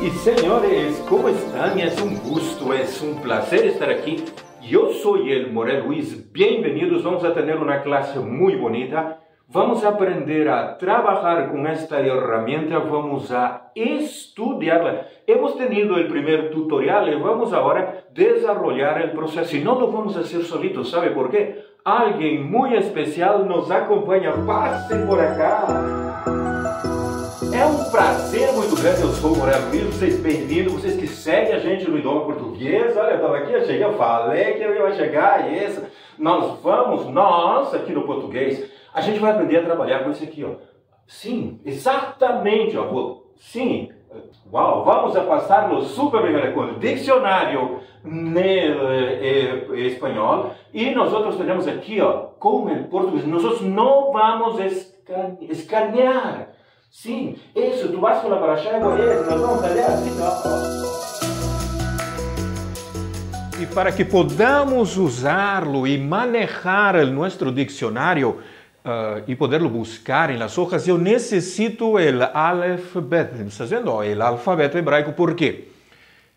Y señores, ¿cómo están? Es un gusto, es un placer estar aquí. Yo soy el Morel Luis, bienvenidos, vamos a tener una clase muy bonita. Vamos a aprender a trabajar con esta herramienta, vamos a estudiarla. Hemos tenido el primer tutorial y vamos ahora a desarrollar el proceso. Y no lo vamos a hacer solito, ¿sabe por qué? Alguien muy especial nos acompaña. Pase por acá. É um prazer muito grande, eu sou o Moreno Brito, vocês bem-vindos, vocês que seguem a gente no Idioma Português, olha, eu estava aqui, eu cheguei, eu falei que eu ia chegar, e esse, nós vamos, nós, aqui no Português, a gente vai aprender a trabalhar com isso aqui, ó. Sim, exatamente, ó, vou, sim, uau, vamos a passar no super primeiro encontro, dicionário eh, eh, espanhol, e nós outros teremos aqui, ó, como em português, nós não vamos escanear, Sim, isso, tu vas con la parashá e Goiás, nós vamos ler assim, ó. E para que podamos usá-lo e manejar o nosso dicionário uh, eh, e poderlo buscar em las hojas, eu necessito o alfabeto. Bet, está vendo? O alfabeto hebraico, por quê?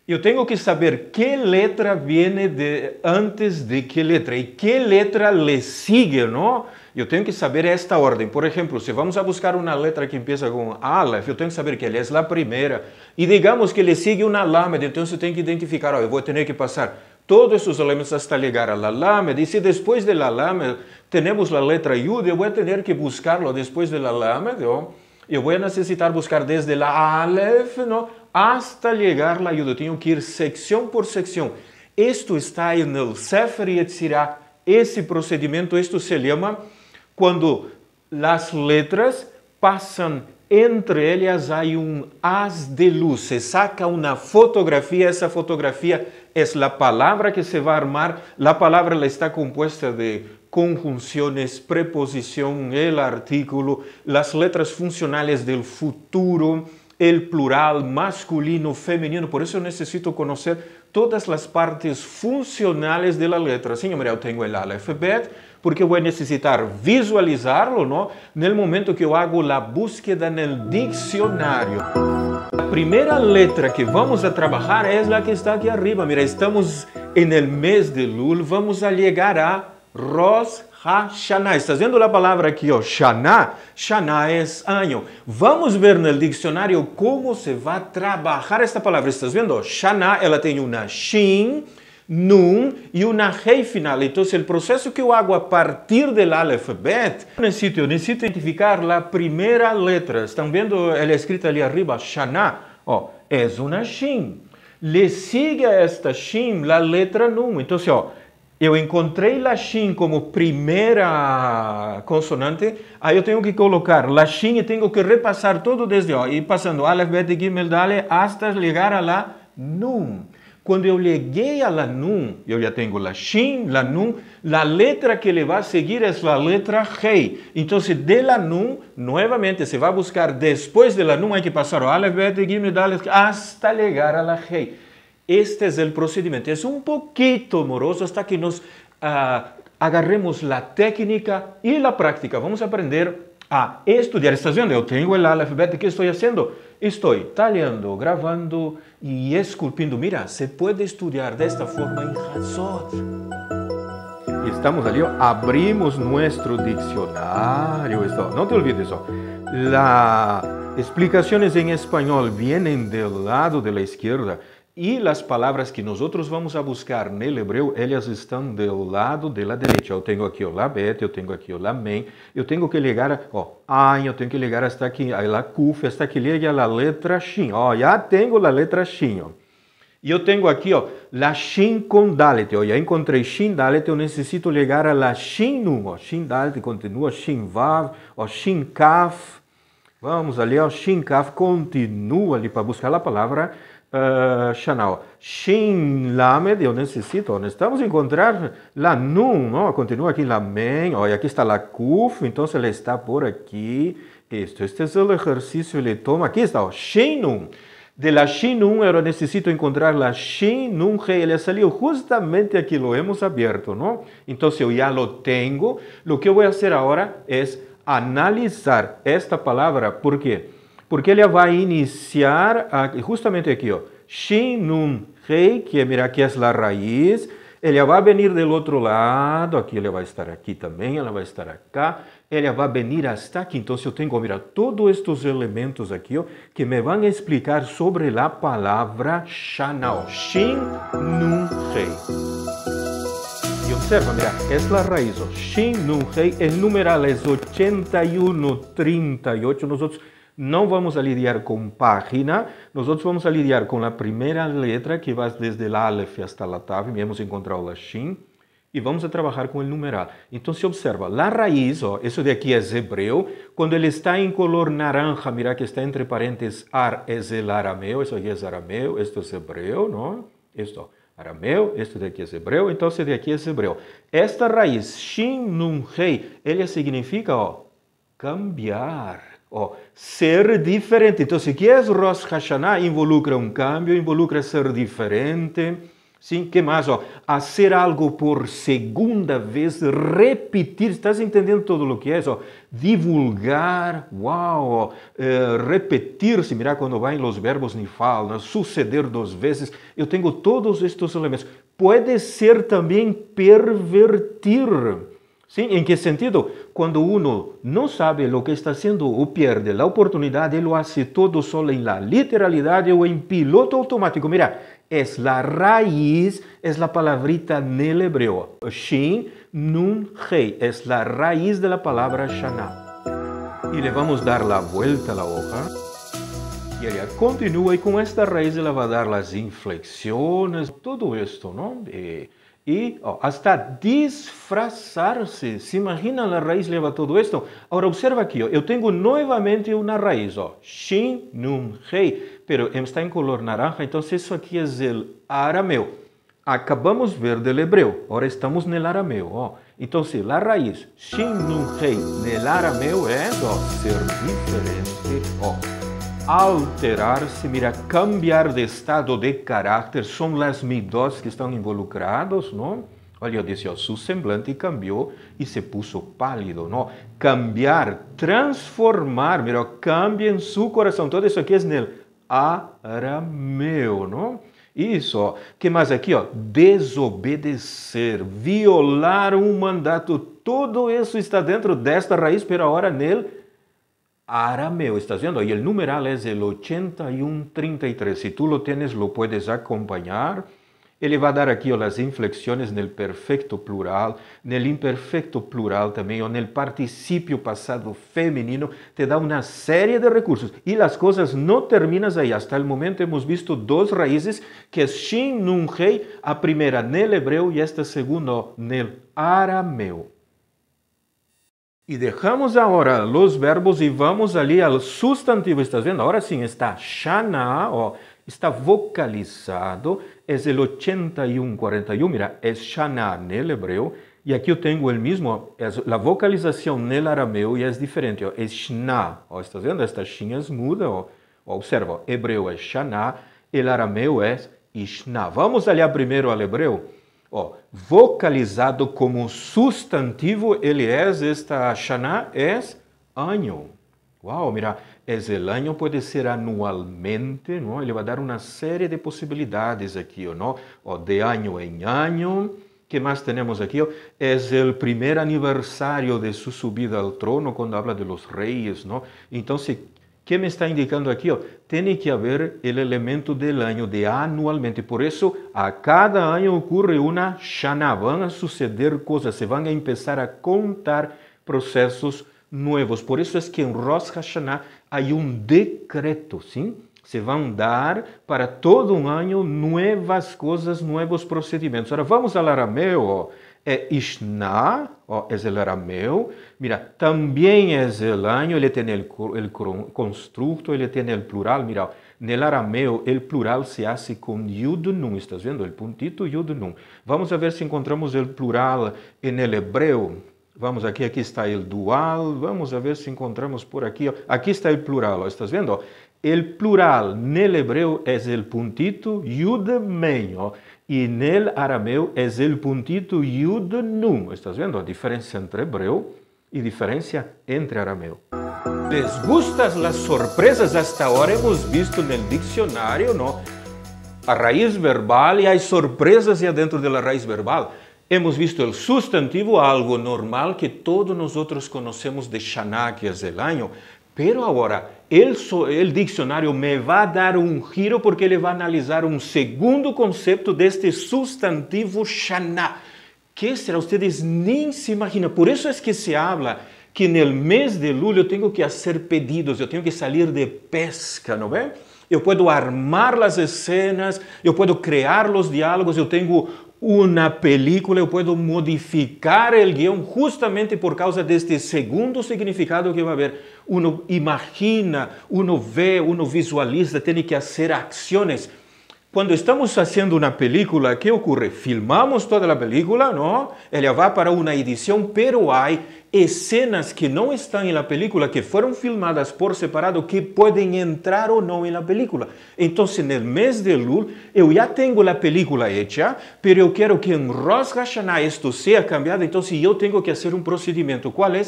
Eu tenho que saber que letra vem de, antes de que letra e que letra le sigue, não? Eu tenho que saber esta ordem. Por exemplo, se vamos a buscar uma letra que começa com Aleph, eu tenho que saber que ele é a primeira. E digamos que ele sigue uma lâmina, então você tem que identificar, ó, eu vou ter que passar todos esses elementos até chegar à lâmina. E se depois da lâmina temos a letra Yud, eu vou ter que buscá-la depois da lâmina. Eu vou necessitar buscar desde a Aleph não, hasta chegar à Yud. Eu tenho que ir secção por secção. Isto está no Sefer Yetzirah. Esse procedimento, isto se chama Cuando las letras pasan entre ellas hay un haz de luz. Se saca una fotografía, esa fotografía es la palabra que se va a armar. La palabra está compuesta de conjunciones, preposición, el artículo, las letras funcionales del futuro, el plural masculino, femenino. Por eso necesito conocer todas las partes funcionales de la letra. Sim, eu tenho el alfabeto, porque vou necessitar visualizá-lo, não? No momento que eu hago a búsqueda no dicionário. A primeira letra que vamos a trabalhar é a que está aqui arriba. Mira, estamos en el mês de Lul, vamos a chegar a Ros Hashanah. Estás vendo a palavra aqui, ó, Shana? Shana é ano. Vamos ver no dicionário como se vai trabalhar esta palavra. Estás vendo? Ó, Shana, ela tem uma shin, num e uma rei final. Então, o processo que eu hago a partir do alfabeto, necessito, eu necessito identificar a primeira letra. Estão vendo ela é escrita ali arriba, Shana? Ó, é uma shin. Le siga esta shin, a letra num. Então, assim, ó, eu encontrei latim como primeira consonante, aí eu tenho que colocar latim e tenho que repassar todo desde ó, e passando alef, bet, gimel, dale, hasta chegar a lá num. Quando eu cheguei a la num, eu já tenho latim, la num, a letra que ele vai seguir é a letra rei. Então, se de la num, novamente, se vai buscar depois de la num, é que passar o alef, bet, gimel, dale, hasta chegar a la rei. Este es el procedimiento. Es un poquito moroso hasta que nos ah, agarremos la técnica y la práctica. Vamos a aprender a estudiar. ¿Estás viendo? Yo tengo el alfabeto. ¿Qué estoy haciendo? Estoy tallando, grabando y esculpiendo. Mira, se puede estudiar de esta forma en Y estamos allí, abrimos nuestro diccionario. Esto, no te olvides eso. Las explicaciones en español vienen del lado de la izquierda E as palavras que nós outros vamos a buscar no hebreu, elas estão do lado da direita. Eu tenho aqui o labet, eu tenho aqui o lamen, eu tenho que ligar, ó, ain, eu tenho que ligar até aqui, aí lá kuf, até que ligue a letra shin. Ó, já tenho a letra shin, ó. E eu tenho aqui, ó, la shin com dalet, ó, já encontrei shin dalet, eu necessito ligar a la shin nun, ó, shin dalet, continua, shin vav, ó, shin kaf. Vamos ali, ó, shin kaf, continua ali para buscar a palavra uh, eh, Shin Lamed, eu necessito, Estamos encontrar Lanum, Nun, não? continua aqui Lamen, olha, aqui está Lakuf, então ela está por aqui. Isto, este é o exercício, ele toma, aqui está, ó, oh, De la Shinun, eu necessito encontrar la Shin Nun ele saiu justamente aqui, lo hemos abierto, não? Então, se eu já lo tenho, o que eu vou fazer agora é analisar esta palavra, por quê? porque ele vai iniciar justamente aqui, ó. Shin Nun Rei, que mira aqui é a raiz. Ele vai venir do outro lado, aqui ele vai estar aqui também, ela vai estar cá, ele vai venir até aqui. Então, se eu tenho, mira, todos estes elementos aqui, ó, que me vão explicar sobre a palavra Shanao, Shin Nun E observa, mira, é a raiz, ó. Shin Nun o numeral é 8138, nós outros não vamos a lidiar com página, nós vamos a lidiar com a primeira letra que vai desde a Aleph até a Tav, hemos encontrar o Shin, e vamos a trabalhar com o numeral. Então se observa, a raiz, ó, isso daqui é hebreu, quando ele está em color naranja, mira que está entre parênteses, ar é arameu, isso aqui é arameu, isto é hebreu, não? Isto arameu, isto daqui é hebreu, então isso daqui é hebreu. Esta raiz, shin nun rei, ele significa, ó, cambiar. Oh, ser diferente. Então, o que é Rosh Hashanah, involucra um cambio involucra ser diferente. Sim, que mais? Oh, hacer algo por segunda vez, repetir. Estás entendendo tudo o que é? Oh, divulgar, uau, eh, repetir-se. Mira, quando vai os verbos nifal, falam, né? suceder duas vezes. Eu tenho todos estes elementos. Pode ser também pervertir. ¿Sí? ¿En qué sentido? Cuando uno no sabe lo que está haciendo o pierde la oportunidad, él lo hace todo solo en la literalidad o en piloto automático. Mira, es la raíz, es la palabrita en el hebreo. Shin, Nun, Hei. Es la raíz de la palabra Shana. Y le vamos a dar la vuelta a la hoja. Y ella continúa y con esta raíz le va a dar las inflexiones, todo esto, ¿no? Eh, E, ó, hasta disfarçar ¿Se Se imagina a raiz leva tudo esto? Agora, observa aqui, ó, eu tenho novamente uma raiz, ó, shin, Nun hei, pero está em color naranja, Então, isso aqui é el arameo. Acabamos de ver o hebreu. agora estamos no el ó. Então, se la raiz shin, Nun hei, en el arameo é, ser diferente. ó alterar-se, mira, cambiar de estado de caráter, são as medidas que estão involucrados, não? Olha, eu disse, ó, seu semblante cambiou e se puso pálido, não? Cambiar, transformar, mira, cambia em seu coração. Tudo isso aqui é nele arameu, não? Isso, ó. que mais aqui? Ó? Desobedecer, violar um mandato. Tudo isso está dentro desta raiz, pela hora nele Arameo está haciendo. Y el numeral es el 8133. Si tú lo tienes, lo puedes acompañar. Él le va a dar aquí las inflexiones en el perfecto plural, en el imperfecto plural también, en el participio pasado femenino, te da una serie de recursos. Y las cosas no terminas ahí. Hasta el momento hemos visto dos raíces que es shin, nun, hei, a en el hebreo y esta segunda en el arameo. E deixamos agora os verbos e vamos ali ao substantivo. Estás vendo? Agora sim, está Shana, ó, está vocalizado. É o 8141. Mira, é Shana no hebreu. E aqui eu tenho o mesmo, é a vocalização no arameu e é diferente. Ó, é Shna. Ó, estás vendo? Estas chinhas mudam. Ó. observa, ó, hebreu é Shana, el arameu é Ishna. Vamos ali primeiro ao hebreu. Ó, vocalizado como substantivo, ele é esta Shana, é ano. Uau, mira, es o ano pode ser anualmente, não? Ele vai dar uma série de possibilidades aqui, ou não? Ó, de ano em ano. que mais temos aqui? é o primeiro aniversário de sua subida ao trono, quando habla de los reis, não? Então, se que me está indicando aqui, ó, tem que haver o elemento del ano, de anualmente. Por isso, a cada ano ocorre uma Shana. Vão suceder coisas, se vão a começar a contar processos novos. Por isso é que em Rosh Hashanah há um decreto, sim? Se vão dar para todo um ano novas coisas, novos procedimentos. Agora vamos falar arameu, ó é Ishná, ó, ele era meu. Mira, também é zelanho, ele tem o el construto, ele tem o plural. Mira, no arameu, o plural se hace com yud nun. Estás vendo? O puntito nun. Vamos ver se encontramos o plural en hebreu. Vamos aqui, aqui está o dual. Vamos ver se encontramos por aqui. Ó. Aqui está o plural, ó. estás vendo? O plural nel hebreu é o puntito yud menho oh, e nel arameu é o puntito yud num. Estás vendo a diferença entre hebreu e diferença entre arameu. ¿Les gustas las sorpresas? Hasta ahora hemos visto no dicionário, não? A raiz verbal e as sorpresas e dentro da raiz verbal. Hemos visto o substantivo, algo normal que todos nós conhecemos de Xaná, que é o ano, Pero agora, ele, o dicionário me vai dar um giro porque ele vai analisar um segundo conceito deste substantivo Shana, que será, vocês nem se imaginam. Por isso é que se habla que no mês de julho eu tenho que fazer pedidos, eu tenho que sair de pesca, não é? Eu posso armar as cenas, eu posso criar os diálogos, eu tenho uma película, eu posso modificar o guião justamente por causa deste segundo significado que vai haver. Uno imagina, uno vê, uno visualiza, tem que fazer ações quando estamos fazendo uma película, o que ocorre? Filmamos toda a película, não? Ela vai para uma edição, pero há escenas que não estão na película, que foram filmadas por separado, que podem entrar ou não na película. Então, no mês de Lul, eu já tenho a película hecha, pero eu quero que em Rosh Hashanah isto seja cambiado, então eu tenho que fazer um procedimento. Qual é?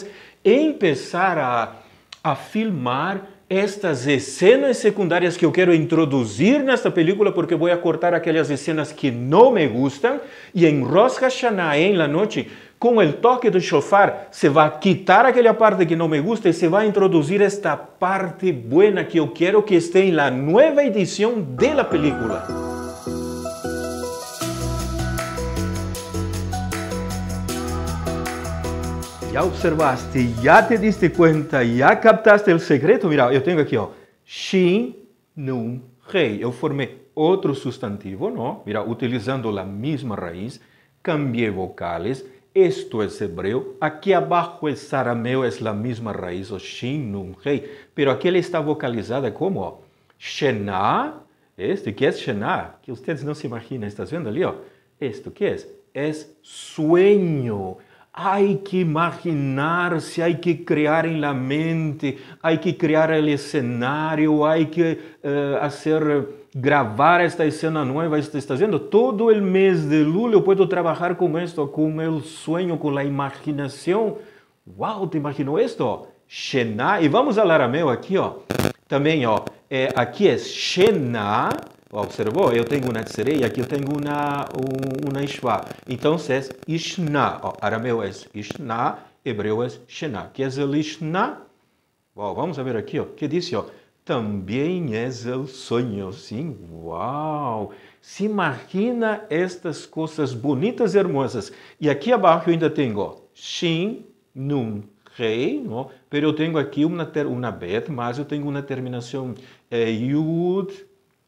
Empezar a, a filmar estas escenas secundárias que eu quero introduzir nesta película porque vou cortar aquelas escenas que não me gustam e em Rosh Hashanah, em la noite, com o toque do chofar se vai quitar aquela parte que não me gusta e se vai introduzir esta parte boa que eu quero que esteja na nova edição da película. ya observaste, ya te diste cuenta, ya captaste el secreto, mira, yo tengo aquí, oh, Shin, Num, Rei. Yo formé otro sustantivo, ¿no? Mira, utilizando la misma raíz, cambié vocales, Esto es hebreo. Aquí abajo es arameo, es la misma raíz, o oh, shin, num, rei. Pero aquí está vocalizada como oh, shená. Este, ¿Qué es shená? Que ustedes no se imaginan. ¿Estás viendo oh, Esto, qué es? Es sueño. hay que imaginar-se, hay que crear en la mente, hay que crear el escenario, hay que eh, hacer gravar esta escena nueva, Está vendo? Todo o mês de lulo eu posso trabalhar com isto, com o sueño, com a imaginação. Wow, te imaginou esto? Shená, e vamos a meu aqui, ó. Oh. Também, ó, oh, é, eh, aqui é Shená, observou, eu tenho uma de e aqui eu tenho uma, uma ishva. Então, se é ishna, arameu é ishna, hebreu é shena. Que é o ishna? Uau, vamos ver aqui, ó, que disse, ó, também é o sonho, sim, uau! Se imagina estas coisas bonitas e hermosas. E aqui abaixo eu ainda tenho, shin, num, rei, não? mas eu tenho aqui uma, uma bet, mas eu tenho uma terminação é, yud,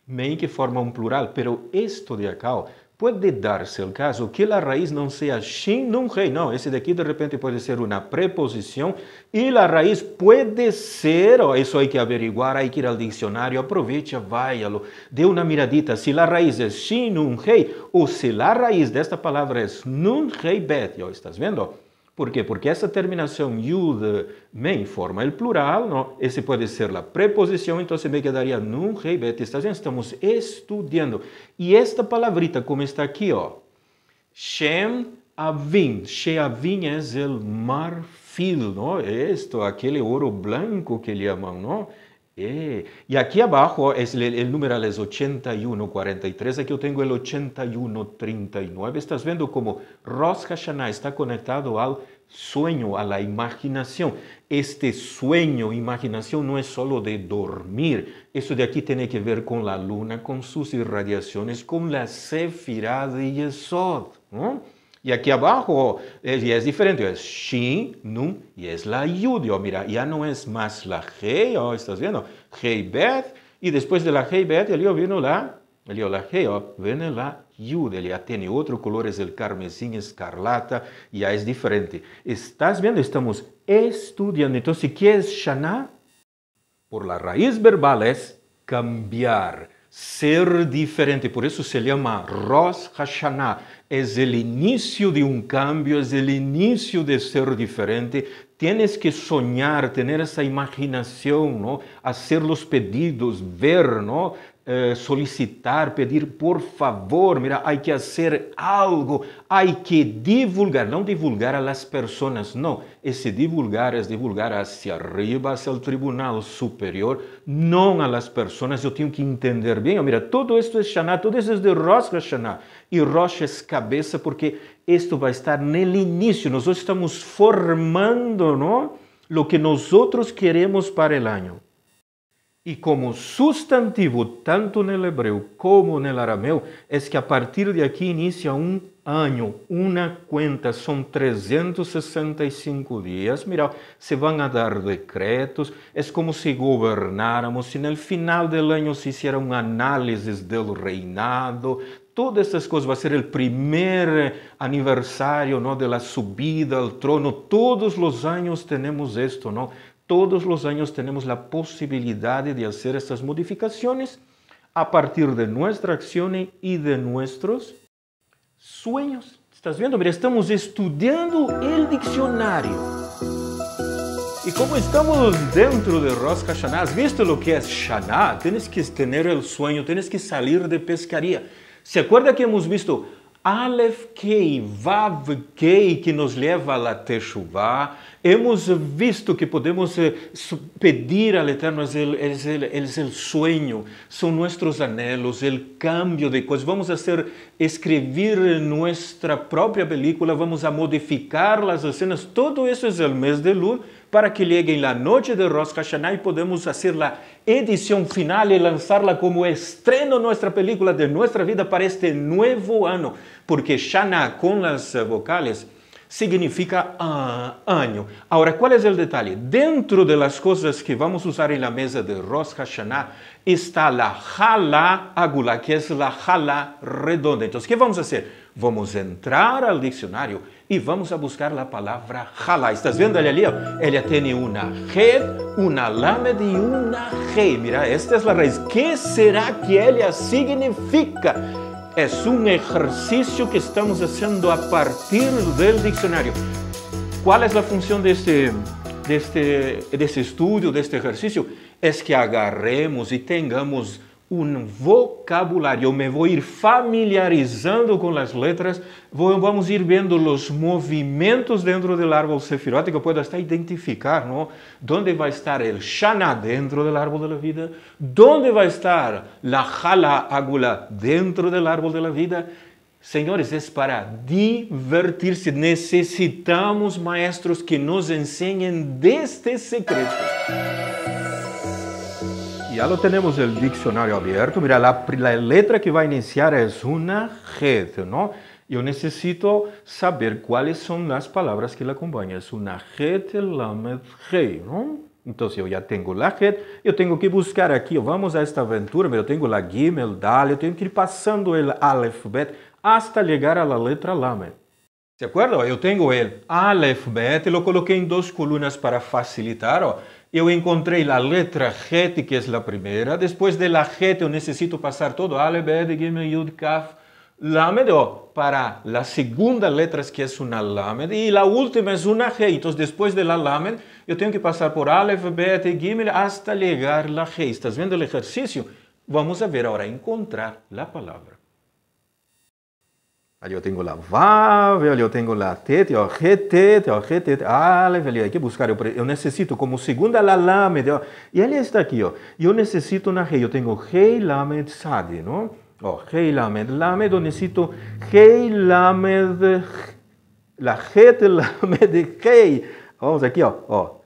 meio que forma um plural, pero esto de acá pode dar-se o caso que a raiz não seja shin num rei, não. Esse daqui de repente pode ser uma preposição e a raiz pode ser, oh, isso aí que averiguar, aí que ir ao dicionário, aproveite, vá-lo dê uma miradita. Se a raiz é shin num rei ou se a raiz desta palavra é num rei bet, oh, estás vendo? Por quê? Porque essa terminação you de me forma o plural, não? esse pode ser a preposição, então se me quedaria num rei Está vendo? Estamos estudando. E esta palavrita, como está aqui, ó, Shem Avin. Shem Avin é o marfil, não? Isto, aquele ouro branco que lhe chamam, não? Eh, y aquí abajo es el, el numeral es 8143, aquí yo tengo el 8139. Estás viendo como Rosh Hashanah está conectado al sueño, a la imaginación. Este sueño, imaginación, no es solo de dormir. Eso de aquí tiene que ver con la luna, con sus irradiaciones, con la sefirá de Yesod. ¿no? Y aquí abajo ya es diferente, es shin, nun y es la Yudio. mira, ya no es más la Hei, estás viendo, hey Y después de la hey Beth, el yo vino la, el la Hei, viene la yud. ya tiene otro color, es el carmesí, escarlata, ya es diferente. Estás viendo, estamos estudiando. Entonces, ¿qué es shana? Por la raíz verbal es cambiar ser diferente. Por eso se llama Rosh Hashanah. Es el inicio de un cambio, es el inicio de ser diferente. Tienes que soñar, tener esa imaginación, ¿no? Hacer los pedidos, ver, ¿no? Eh, solicitar, pedir, por favor, mira, hay que hacer algo, hay que divulgar, não divulgar a las personas, não. Esse divulgar é divulgar hacia arriba, hacia o tribunal superior, não a las personas. Eu tenho que entender bem, mira, tudo esto é Shaná, tudo isso é de Rosh Hashanah. E Rosh é cabeça, porque isto vai estar no início, nós estamos formando, não? Lo que nós queremos para o ano. Y como sustantivo, tanto en el hebreo como en el arameo, es que a partir de aquí inicia un año, una cuenta, son 365 días. Mira, se van a dar decretos, es como si gobernáramos, si en el final del año se hiciera un análisis del reinado, todas estas cosas va a ser el primer aniversario no de la subida al trono todos los años tenemos esto no todos los años tenemos la posibilidad de hacer estas modificaciones a partir de nuestra acciones y de nuestros sueños. ¿Estás viendo? Mira, estamos estudiando el diccionario. Y como estamos dentro de rosca Shaná, ¿has visto lo que es Shaná? Tienes que tener el sueño, tienes que salir de pescaría. ¿Se acuerda que hemos visto Aleph Kei, Vav Kei, que nos leva a Teshuvah, hemos visto que podemos eh, pedir ao Eterno, é o sonho, são nossos anelos, o cambio de coisas. Vamos ser escrever nossa própria película, vamos a modificar as cenas, tudo isso é o mês de luz para que cheguem na noite de Rosh Hashanah e podemos fazer a edição final lançá-la como estreno nossa película de nossa vida para este novo ano porque Shana com as vocales significa uh, Agora qual é o detalhe? Dentro de coisas que vamos usar na la mesa de Rosh Hashanah está a Hala agula, que é a Hala redonda. Então o que vamos fazer? Vamos entrar no dicionário. y vamos a buscar la palabra jala. ¿Estás viendo ella Ella tiene una red, una lama y una g. Mira, esta es la raíz. ¿Qué será que ella significa? Es un ejercicio que estamos haciendo a partir del diccionario. ¿Cuál es la función de este, de este, este estudio, de este ejercicio? Es que agarremos y tengamos um vocabulário. Eu me vou ir familiarizando com as letras, vamos ir vendo os movimentos dentro do árbol eu posso até identificar, não? Onde vai estar o shana dentro do árbol da vida, onde vai estar a jala águla dentro do árbol da vida. Senhores, é para divertir-se. Necessitamos maestros que nos ensinem deste secreto. Ya lo tenemos el diccionario abierto. Mira, la, la letra que va a iniciar es una red, ¿no? Yo necesito saber cuáles son las palabras que la acompañan. Es una red, lamed, rey, ¿no? Entonces yo ya tengo la red, eu tenho que buscar aqui, vamos a esta aventura, eu tenho a gimel, dal, eu tenho que ir passando o alfabeto até chegar à letra lamed. ¿De acuerdo? Yo tengo el Aleph, Bet, lo coloqué en dos columnas para facilitar. Yo encontré la letra Het, que es la primera. Después de la Het, yo necesito pasar todo Aleph, Bet, Gimel, Yud, Kaf, Lamed, oh, para la segunda letra, que es una Lamed. y la última es una He. Entonces, después de la Lamed, yo tengo que pasar por Aleph, Bet, Gimel, hasta llegar la He. Estás viendo el ejercicio? Vamos a ver ahora encontrar la palabra. Ah, yo tengo la vav, yo tengo la tet, yo retet, yo ah, le alef, hay que buscar, yo, necesito como segunda la lamed, y él está aquí, ó. yo necesito una g, yo tengo rei, lamed, sade, ¿no? O rei, lamed, lamed, yo necesito rei, lamed, la ret, lamed, rei. Vamos aquí, ó, ó,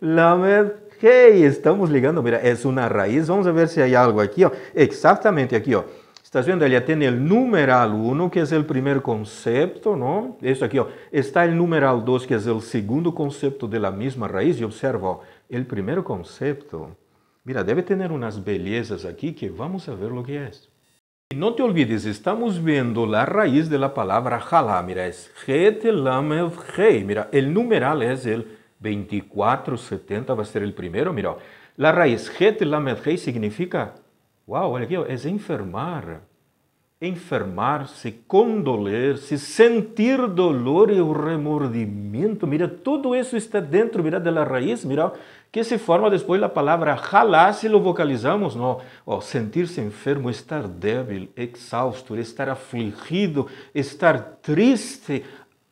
lamed, rei, estamos ligando, mira, es una raíz, vamos a ver si hay algo aquí, ó. Oh, exactamente aquí, ó. Oh. Estás viendo, ella tiene el numeral 1, que es el primer concepto, ¿no? Esto aquí, oh, está el numeral 2, que es el segundo concepto de la misma raíz, y observa, el primer concepto, mira, debe tener unas bellezas aquí que vamos a ver lo que es. Y no te olvides, estamos viendo la raíz de la palabra jalá, mira, es G, mira, el numeral es el 2470, va a ser el primero, mira, oh, la raíz G significa Uau, olha aqui, é enfermar. Enfermar-se, condoler-se, sentir dolor e o remordimento. Mira, tudo isso está dentro, mira, da raiz, mira, que se forma depois a palavra ralar, se lo vocalizamos, não. Oh, sentir-se enfermo, estar débil, exausto, estar afligido, estar triste,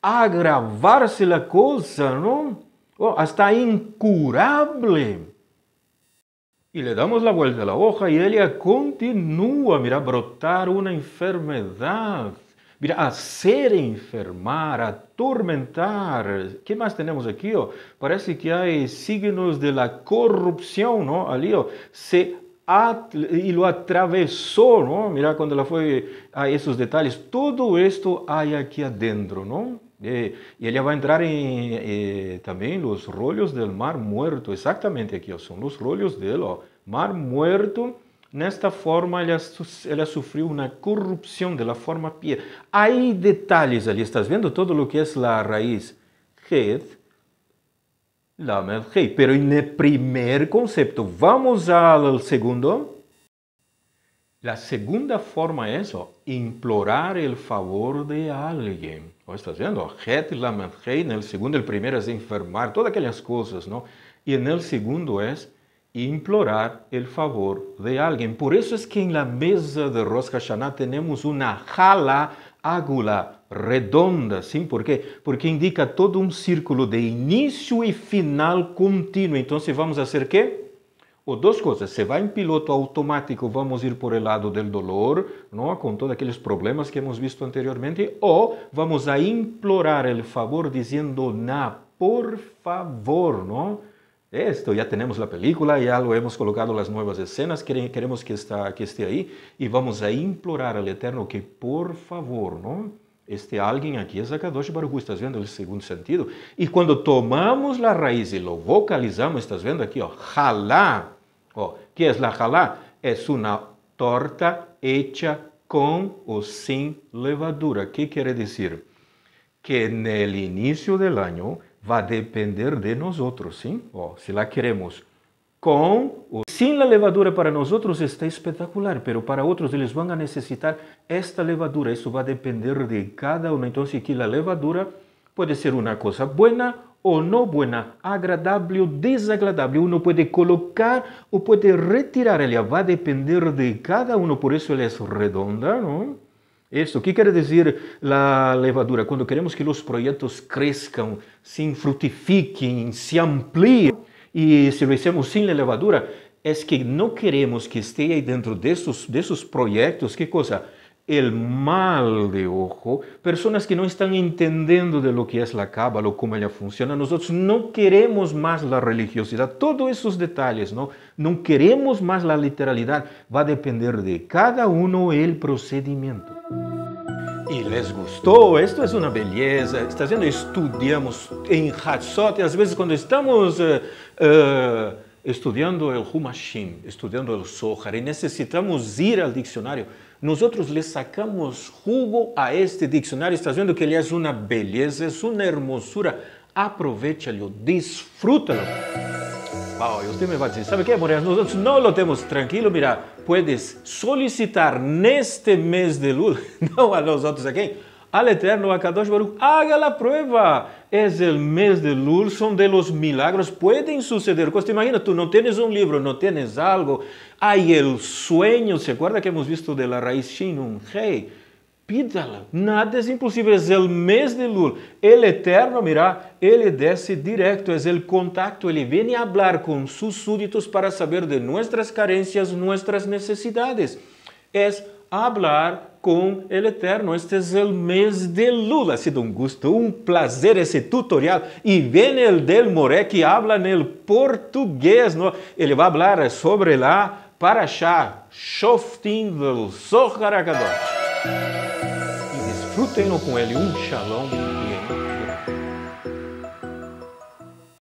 agravar-se a coisa, não? Oh, está incurável. Y le damos la vuelta a la hoja y ella continúa, mira, brotar una enfermedad. Mira, hacer enfermar, atormentar. ¿Qué más tenemos aquí? Oh? Parece que hay signos de la corrupción, ¿no? Allí, oh, se y lo atravesó, ¿no? Mira cuando la fue a esos detalles. Todo esto hay aquí adentro, ¿no? Eh, y ella va a entrar en eh, también los rollos del mar muerto, exactamente aquí, son los rollos del mar muerto. en esta forma, ella, sufrió una corrupción de la forma pie. Hay detalles allí, estás viendo todo lo que es la raíz. Pero en el primer concepto, vamos al segundo. La segunda forma es oh, implorar el favor de alguien. Hoje está vendo? Ret lamantrei, no né? segundo, o primeiro é enfermar, todas aquelas coisas, não? E no segundo é implorar o favor de alguém. Por isso é que em la mesa de Rosh Hashanah temos uma jala águla redonda, sim, por quê? Porque indica todo um círculo de início e final contínuo. Então, se vamos fazer o quê? ou duas coisas, se vai em piloto automático, vamos ir por el lado do dolor, não? com todos aqueles problemas que hemos visto anteriormente, ou vamos a implorar o favor dizendo, na, por favor, não? Esto, já temos a película, já lo hemos colocado as novas escenas, queremos que, está, que esté aí, e vamos a implorar al Eterno que, por favor, não? Este alguém aqui é Zakadosh Baruch estás vendo o segundo sentido? E quando tomamos a raiz e lo vocalizamos, estás vendo aqui, ó, halá, Oh, ¿Qué es la jalá? Es una torta hecha con o sin levadura. ¿Qué quiere decir? Que en el inicio del año va a depender de nosotros, ¿sí? Oh, si la queremos con o sin la levadura para nosotros está espectacular, pero para otros les van a necesitar esta levadura. Eso va a depender de cada uno. Entonces aquí la levadura puede ser una cosa buena ou não boa, agradável ou desagradável. Uno pode colocar ou pode retirar. Ela vai depender de cada um, por isso ela é redonda, não? É? Isso, o que quer dizer a levadura? Quando queremos que os projetos cresçam, se frutifiquem, se ampliem, e se lo hacemos sem a levadura, é que não queremos que esteja dentro desses, desses projetos, que coisa? el mal de ojo, personas que no están entendiendo de lo que es la cábala o cómo ella funciona. Nosotros no queremos más la religiosidad, todos esos detalles, ¿no? No queremos más la literalidad, va a depender de cada uno el procedimiento. Y les gustó, esto es una belleza, está estudiamos en Hatzot, y a veces cuando estamos... Eh, eh, estudiando el Humashim, estudiando el Sohar, y necesitamos ir al diccionario nosotros le sacamos jugo a este diccionario. Estás viendo que le es una belleza, es una hermosura. Aprovechalo, disfrútalo. Wow, y usted me va a decir, ¿sabe qué, Moreas? Nosotros no lo tenemos tranquilo. Mira, puedes solicitar en este mes de luz, no a los otros aquí al Eterno Kadosh Baruch, haga la prueba. Es el mes de Lul, son de los milagros, pueden suceder. Pues te imaginas, tú no tienes un libro, no tienes algo. Hay el sueño, ¿se acuerda que hemos visto de la raíz Shin, un rey? Pídala, nada es imposible, es el mes de Lul. El Eterno, mira, ele desce direto, es el contacto, ele viene a hablar con sus súditos para saber de nuestras carencias, nuestras necesidades. Es hablar com o Eterno. Este é o mês de Lula. Ha sido um gusto, um prazer esse tutorial. E vem o del More que habla no português, ¿no? Él va a hablar sobre para Parashá, Shoftim del Sohar E desfrutem com ele um shalom.